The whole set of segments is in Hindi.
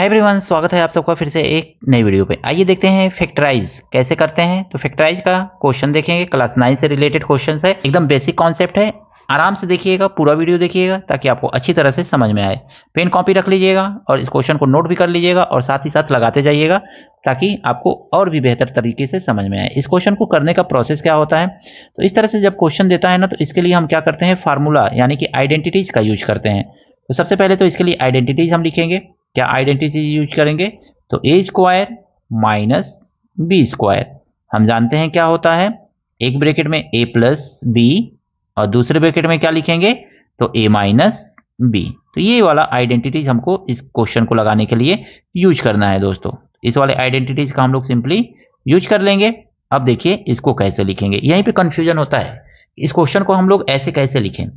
हाय एवरीवन स्वागत है आप सबका फिर से एक नई वीडियो पे आइए देखते हैं फैक्टराइज कैसे करते हैं तो फैक्टराइज का क्वेश्चन देखेंगे क्लास नाइन से रिलेटेड क्वेश्चन है एकदम बेसिक कॉन्सेप्ट है आराम से देखिएगा पूरा वीडियो देखिएगा ताकि आपको अच्छी तरह से समझ में आए पेन कॉपी रख लीजिएगा और इस क्वेश्चन को नोट भी कर लीजिएगा और साथ ही साथ लगाते जाइएगा ताकि आपको और भी बेहतर तरीके से समझ में आए इस क्वेश्चन को करने का प्रोसेस क्या होता है तो इस तरह से जब क्वेश्चन देता है ना तो इसके लिए हम क्या करते हैं फार्मूला यानी कि आइडेंटिटीज़ का यूज करते हैं तो सबसे पहले तो इसके लिए आइडेंटिटीज़ हम लिखेंगे क्या आइडेंटिटी यूज करेंगे तो a square minus b square हम जानते हैं क्या होता है एक ब्रैकेट में ए प्लस बी और दूसरे ब्रैकेट में क्या लिखेंगे तो ए माइनस बी तो ये वाला आइडेंटिटीज हमको इस क्वेश्चन को लगाने के लिए यूज करना है दोस्तों इस वाले आइडेंटिटीज का हम लोग सिंपली यूज कर लेंगे अब देखिए इसको कैसे लिखेंगे यहीं पे कंफ्यूजन होता है इस क्वेश्चन को हम लोग ऐसे कैसे लिखें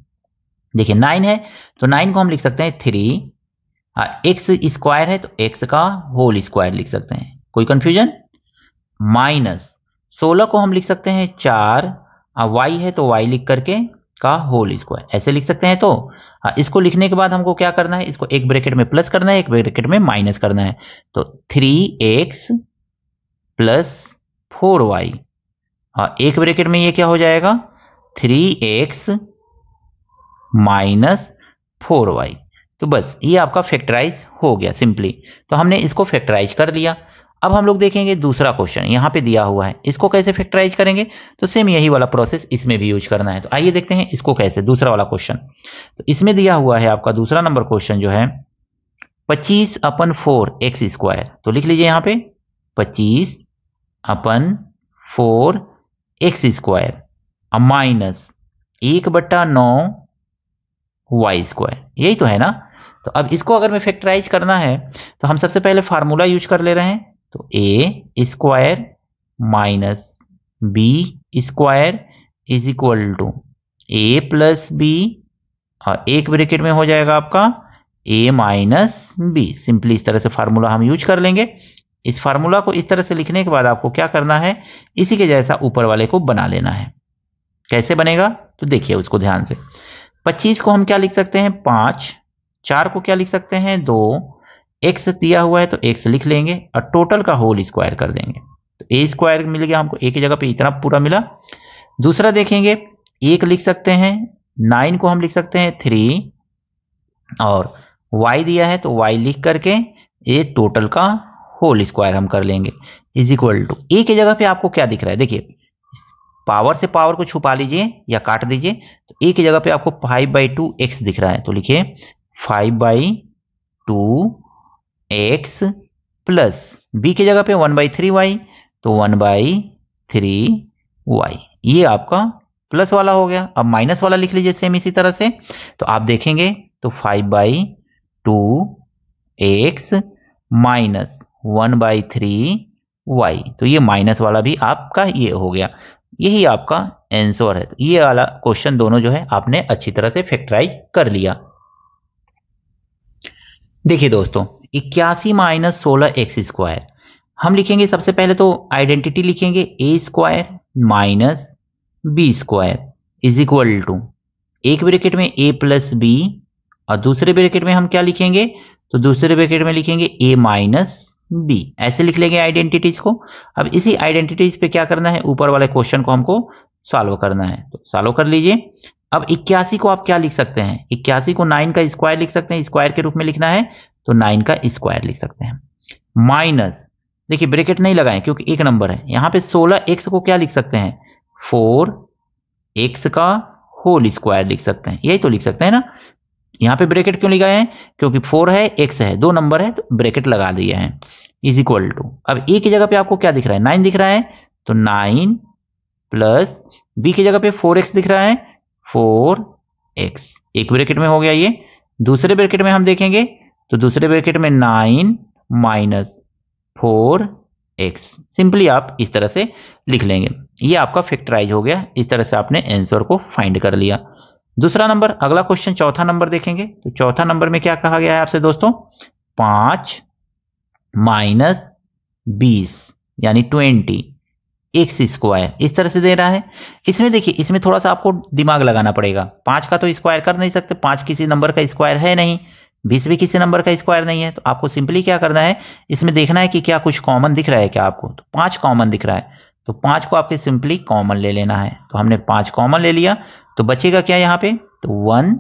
देखिए नाइन है तो नाइन को हम लिख सकते हैं थ्री एक्स हाँ, स्क्वायर है तो एक्स का होल स्क्वायर लिख सकते हैं कोई कंफ्यूजन माइनस सोलह को हम लिख सकते हैं चार वाई हाँ, है तो वाई लिख करके का होल स्क्वायर ऐसे लिख सकते हैं तो हाँ, इसको लिखने के बाद हमको क्या करना है इसको एक ब्रैकेट में प्लस करना है एक ब्रैकेट में माइनस करना है तो three x plus four y और एक ब्रैकेट में ये क्या हो जाएगा three x minus four y तो बस ये आपका फैक्टराइज हो गया सिंपली तो हमने इसको फैक्टराइज कर लिया अब हम लोग देखेंगे दूसरा क्वेश्चन यहाँ पे दिया हुआ है इसको कैसे फैक्टराइज करेंगे तो सेम यही वाला प्रोसेस इसमें भी यूज करना है तो आइए देखते हैं इसको कैसे दूसरा वाला क्वेश्चन तो इसमें दिया हुआ है आपका दूसरा नंबर क्वेश्चन जो है पच्चीस अपन फोर एक्स स्क्वायर तो लिख लीजिए यहाँ पे पच्चीस अपन फोर एक्स स्क्वायर माइनस एक बट्टा नौ वाई स्क्वायर यही तो है ना तो अब इसको अगर मैं फैक्टराइज करना है तो हम सबसे पहले फार्मूला यूज कर ले रहे हैं तो a square minus b square is equal to a plus b और एक ब्रेकेट में हो जाएगा आपका ए माइनस बी सिंपली इस तरह से फार्मूला हम यूज कर लेंगे इस फार्मूला को इस तरह से लिखने के बाद आपको क्या करना है इसी के जैसा ऊपर वाले को बना लेना है कैसे बनेगा तो देखिए उसको ध्यान से 25 को हम क्या लिख सकते हैं पांच चार को क्या लिख सकते हैं दो एक्स दिया हुआ है तो एक्स लिख लेंगे और टोटल का होल स्क्वायर कर देंगे तो ए स्क्वायर मिल गया हमको एक जगह पे इतना पूरा मिला दूसरा देखेंगे एक लिख सकते हैं नाइन को हम लिख सकते हैं थ्री और वाई दिया है तो वाई लिख करके ए टोटल का होल स्क्वायर हम कर लेंगे इज इक्वल टू ए की जगह पे आपको क्या दिख रहा है देखिए पावर से पावर को छुपा लीजिए या काट दीजिए तो ए की जगह पे आपको फाइव बाई टू एक्स दिख रहा है तो लिखिए five by two x plus b की जगह पे वन बाई थ्री वाई तो वन बाई थ्री वाई ये आपका प्लस वाला हो गया अब माइनस वाला लिख लीजिए सेम इसी तरह से तो आप देखेंगे तो five by two x minus one by three y तो ये माइनस वाला भी आपका ये हो गया यही आपका आंसर है तो ये वाला क्वेश्चन दोनों जो है आपने अच्छी तरह से फैक्टराइज कर लिया देखिए दोस्तों इक्यासी माइनस सोलह एक्स स्क्वायर हम लिखेंगे सबसे पहले तो आइडेंटिटी लिखेंगे a square minus b square is equal to एक ब्रेकेट में ए प्लस बी और दूसरे ब्रेकेट में हम क्या लिखेंगे तो दूसरे ब्रेकेट में लिखेंगे ए माइनस बी ऐसे लिख लेंगे आइडेंटिटीज को अब इसी आइडेंटिटीज पे क्या करना है ऊपर वाले क्वेश्चन को हमको सॉल्व करना है तो सॉल्व कर लीजिए अब इक्यासी को आप क्या लिख सकते हैं इक्यासी को नाइन का स्क्वायर लिख सकते हैं स्क्वायर के रूप में लिखना है तो नाइन का स्क्वायर लिख सकते हैं माइनस देखिए ब्रेकेट नहीं लगाए क्योंकि एक नंबर है यहां पे सोलह एक्स को क्या लिख सकते हैं फोर एक्स का होल स्क्वायर लिख सकते हैं यही तो लिख सकते हैं ना यहां पे ब्रेकेट क्यों लिखाए हैं क्योंकि फोर है एक्स है दो नंबर है तो ब्रेकेट लगा दिया है इज इक्वल टू अब ए की जगह पे आपको क्या दिख रहा है नाइन दिख रहा है तो नाइन प्लस बी की जगह पे फोर एक्स दिख रहा है फोर एक्स एक ब्रैकेट में हो गया ये दूसरे ब्रैकेट में हम देखेंगे तो दूसरे ब्रैकेट में nine minus four x simply आप इस तरह से लिख लेंगे ये आपका फैक्टराइज हो गया इस तरह से आपने आंसर को फाइंड कर लिया दूसरा नंबर अगला क्वेश्चन चौथा नंबर देखेंगे तो चौथा नंबर में क्या कहा गया है आपसे दोस्तों पांच माइनस बीस यानी ट्वेंटी एक्स स्क्वायर इस तरह से दे रहा है इसमें देखिए इसमें थोड़ा सा आपको दिमाग लगाना पड़ेगा पाँच का तो स्क्वायर कर नहीं सकते पाँच किसी नंबर का स्क्वायर है नहीं बीस भी किसी नंबर का स्क्वायर नहीं है तो आपको सिंपली क्या करना है इसमें देखना है कि क्या कुछ कॉमन दिख रहा है क्या आपको तो पाँच कॉमन दिख रहा है तो पाँच को आपके सिंपली कॉमन ले लेना है तो हमने पाँच कॉमन ले लिया तो बचेगा क्या यहाँ पे तो वन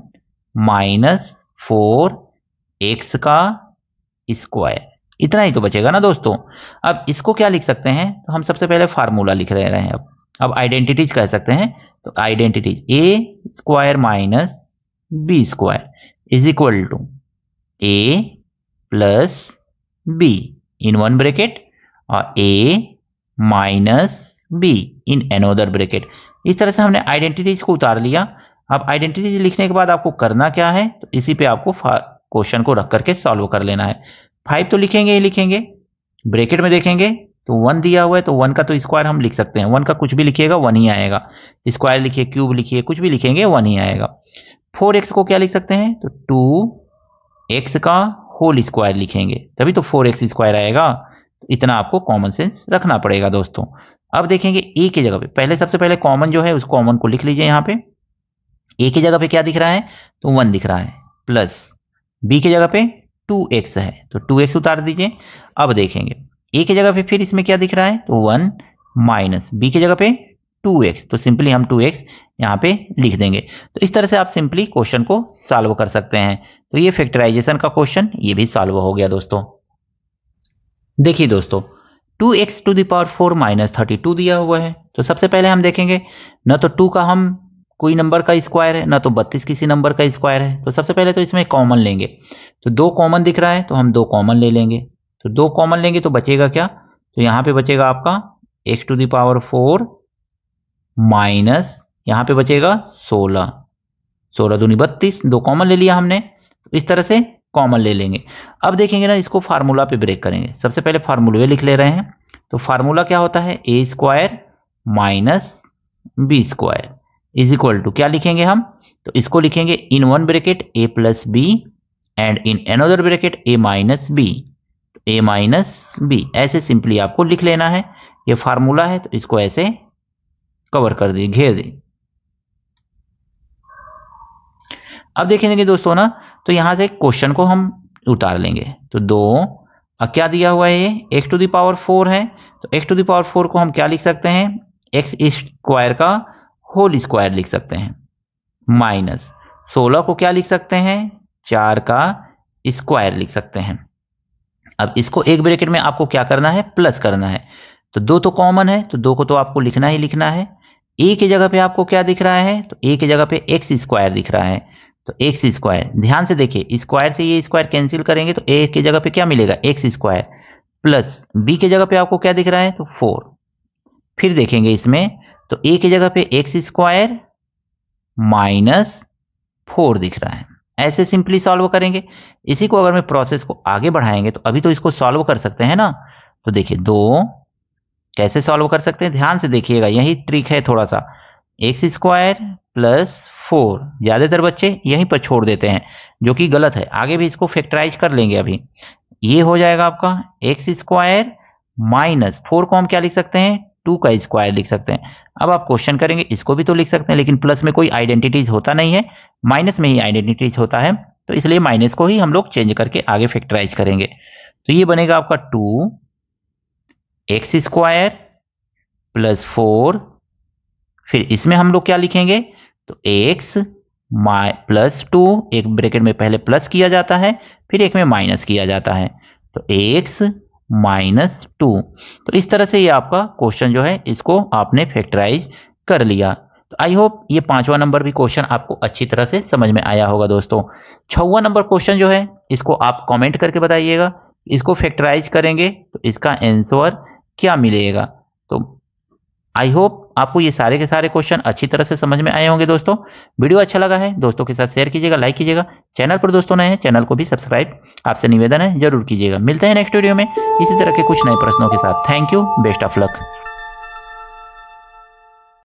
माइनस फोर एक्स का स्क्वायर इतना ही तो बचेगा ना दोस्तों अब इसको क्या लिख सकते हैं तो हम सबसे पहले फार्मूला लिख रहे हैं अब अब आइडेंटिटीज कह सकते हैं तो identities a square minus b square is equal to a plus b in one bracket और a minus b in another bracket इस तरह से हमने आइडेंटिटीज को उतार लिया अब आइडेंटिटीज लिखने के बाद आपको करना क्या है तो इसी पे आपको क्वेश्चन को रख करके सॉल्व कर लेना है फाइव तो लिखेंगे ही लिखेंगे ब्रेकेट में देखेंगे तो वन दिया हुआ है तो वन का तो स्क्वायर हम लिख सकते हैं वन का कुछ भी लिखिएगा वन ही आएगा स्क्वायर लिखिए क्यूब लिखिए कुछ भी लिखेंगे वन ही आएगा फोर एक्स को क्या लिख सकते हैं तो टू एक्स का होल स्क्वायर लिखेंगे तभी तो फोर एक्स स्क्वायर आएगा इतना आपको कॉमन सेंस रखना पड़ेगा दोस्तों अब देखेंगे ए की जगह पे पहले सबसे पहले कॉमन जो है उस कॉमन को लिख लीजिए यहाँ पे ए की जगह पे क्या दिख रहा है तो वन दिख रहा है प्लस बी की जगह पे टू एक्स है तो टू एक्स उतार दीजिए अब देखेंगे ए की जगह पे फिर इसमें क्या दिख रहा है तो वन माइनस बी की जगह पे टू एक्स तो सिंपली हम टू एक्स यहाँ पे लिख देंगे तो इस तरह से आप सिंपली क्वेश्चन को सॉल्व कर सकते हैं तो ये फैक्टराइजेशन का क्वेश्चन ये भी सॉल्व हो गया दोस्तों देखिए दोस्तों two x to the power four minus thirty two दिया हुआ है तो सबसे पहले हम देखेंगे न तो टू का हम कोई नंबर का स्क्वायर है ना तो बत्तीस किसी नंबर का स्क्वायर है तो सबसे पहले तो इसमें कॉमन लेंगे तो दो कॉमन दिख रहा है तो हम दो कॉमन ले लेंगे तो दो कॉमन लेंगे तो बचेगा क्या तो यहाँ पे बचेगा आपका x to power four minus यहाँ पे बचेगा सोलह सोलह दूनी बत्तीस दो कॉमन ले लिया हमने इस तरह से कॉमन ले लेंगे अब देखेंगे ना इसको फार्मूला पे ब्रेक करेंगे सबसे पहले फार्मूले लिख ले रहे हैं तो फार्मूला क्या होता है a square minus b square is equal to क्या लिखेंगे हम तो इसको लिखेंगे in one bracket a plus b and in another bracket a minus b a minus b ऐसे सिंपली आपको लिख लेना है ये फार्मूला है तो इसको ऐसे कवर कर दिए घेर दिए अब देखेंगे दोस्तों ना तो यहां से क्वेश्चन को हम उतार लेंगे तो दो अब क्या दिया हुआ है ये एक्स टू दावर फोर है तो एक्स टू दावर फोर को हम क्या लिख सकते हैं एक्स स्क्वायर का होल स्क्वायर लिख सकते हैं माइनस सोलह को क्या लिख सकते हैं चार का स्क्वायर लिख सकते हैं अब इसको एक ब्रैकेट में आपको क्या करना है प्लस करना है तो दो तो कॉमन है तो दो को तो आपको लिखना ही लिखना है ए की जगह पे आपको क्या दिख रहा है तो ए की जगह पे एक्स स्क्वायर दिख रहा है तो एक्स स्क्वायर ध्यान से देखिए स्क्वायर से ये स्क्वायर कैंसिल करेंगे तो ए के जगह पे क्या मिलेगा एक्स स्क्वायर प्लस बी के जगह पे आपको क्या दिख रहा है तो फोर तो तो तो फिर देखेंगे इसमें तो ए की जगह पे एक्स स्क्वायर माइनस फोर दिख रहा है ऐसे सिंपली सॉल्व करेंगे इसी को अगर मैं प्रोसेस को आगे बढ़ाएंगे तो अभी तो इसको सॉल्व कर सकते हैं ना तो देखिए दो कैसे सॉल्व कर सकते हैं ध्यान से देखिएगा यही ट्रिक है थोड़ा सा एक्स स्क्वायर प्लस फोर ज़्यादातर बच्चे यहीं पर छोड़ देते हैं जो कि गलत है आगे भी इसको फैक्टराइज कर लेंगे अभी ये हो जाएगा आपका एक्स स्क्वायर माइनस फोर को हम क्या लिख सकते हैं टू का स्क्वायर लिख सकते हैं अब आप क्वेश्चन करेंगे इसको भी तो लिख सकते हैं लेकिन प्लस में कोई आइडेंटिटीज होता नहीं है माइनस में ही आइडेंटिटीज होता है तो इसलिए माइनस को ही हम लोग चेंज करके आगे फैक्टराइज करेंगे तो ये बनेगा आपका two x square plus four फिर इसमें हम लोग क्या लिखेंगे तो एक्स माइ प्लस टू एक ब्रैकेट में पहले प्लस किया जाता है फिर एक में माइनस किया जाता है तो एक्स माइनस टू तो इस तरह से ये आपका क्वेश्चन जो है इसको आपने फैक्टराइज कर लिया तो आई होप ये पांचवा नंबर भी क्वेश्चन आपको अच्छी तरह से समझ में आया होगा दोस्तों छवा नंबर क्वेश्चन जो है इसको आप कमेंट करके बताइएगा इसको फैक्टराइज करेंगे तो इसका आंसर क्या मिलेगा तो आई होप आपको ये सारे के सारे क्वेश्चन अच्छी तरह से समझ में आए होंगे दोस्तों वीडियो अच्छा लगा है दोस्तों के साथ शेयर कीजिएगा लाइक कीजिएगा चैनल पर दोस्तों नए हैं चैनल को भी सब्सक्राइब आपसे निवेदन है जरूर कीजिएगा मिलते हैं नेक्स्ट वीडियो में इसी तरह के कुछ नए प्रश्नों के साथ thank you best of luck